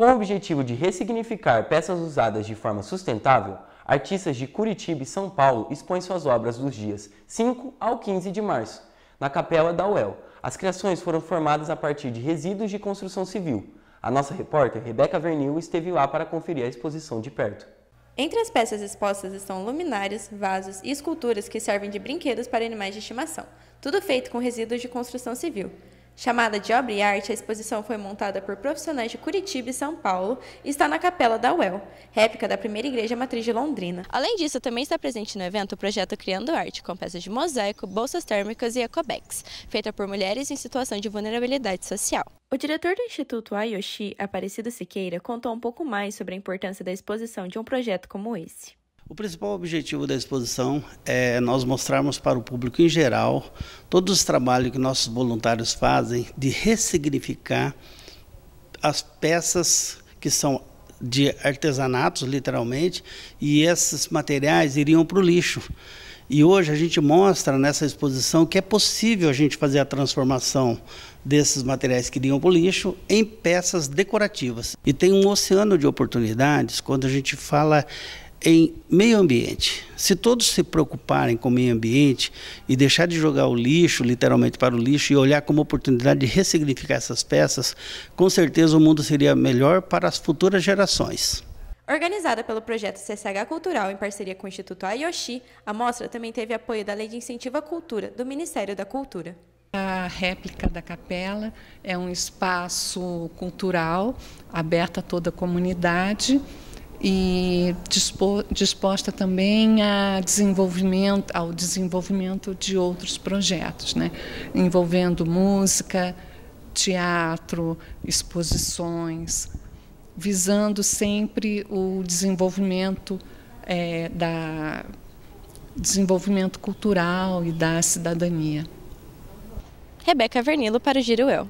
Com o objetivo de ressignificar peças usadas de forma sustentável, artistas de Curitiba e São Paulo expõem suas obras dos dias 5 ao 15 de março, na Capela da UEL. As criações foram formadas a partir de resíduos de construção civil. A nossa repórter, Rebeca Vernil, esteve lá para conferir a exposição de perto. Entre as peças expostas estão luminárias, vasos e esculturas que servem de brinquedos para animais de estimação, tudo feito com resíduos de construção civil. Chamada de obra e arte, a exposição foi montada por profissionais de Curitiba e São Paulo e está na Capela da UEL, réplica da primeira igreja matriz de Londrina. Além disso, também está presente no evento o projeto Criando Arte, com peças de mosaico, bolsas térmicas e ecobags, feita por mulheres em situação de vulnerabilidade social. O diretor do Instituto Ayoshi, Aparecido Siqueira, contou um pouco mais sobre a importância da exposição de um projeto como esse. O principal objetivo da exposição é nós mostrarmos para o público em geral todos os trabalhos que nossos voluntários fazem de ressignificar as peças que são de artesanatos, literalmente, e esses materiais iriam para o lixo. E hoje a gente mostra nessa exposição que é possível a gente fazer a transformação desses materiais que iriam para o lixo em peças decorativas. E tem um oceano de oportunidades quando a gente fala em meio ambiente. Se todos se preocuparem com o meio ambiente e deixar de jogar o lixo, literalmente para o lixo, e olhar como oportunidade de ressignificar essas peças, com certeza o mundo seria melhor para as futuras gerações. Organizada pelo projeto CSH Cultural em parceria com o Instituto Ayoshi, a mostra também teve apoio da Lei de Incentivo à Cultura, do Ministério da Cultura. A réplica da capela é um espaço cultural aberto a toda a comunidade e disposta também a desenvolvimento, ao desenvolvimento de outros projetos, né? envolvendo música, teatro, exposições, visando sempre o desenvolvimento é, da desenvolvimento cultural e da cidadania. Rebeca Vernilo para o Giro Eu.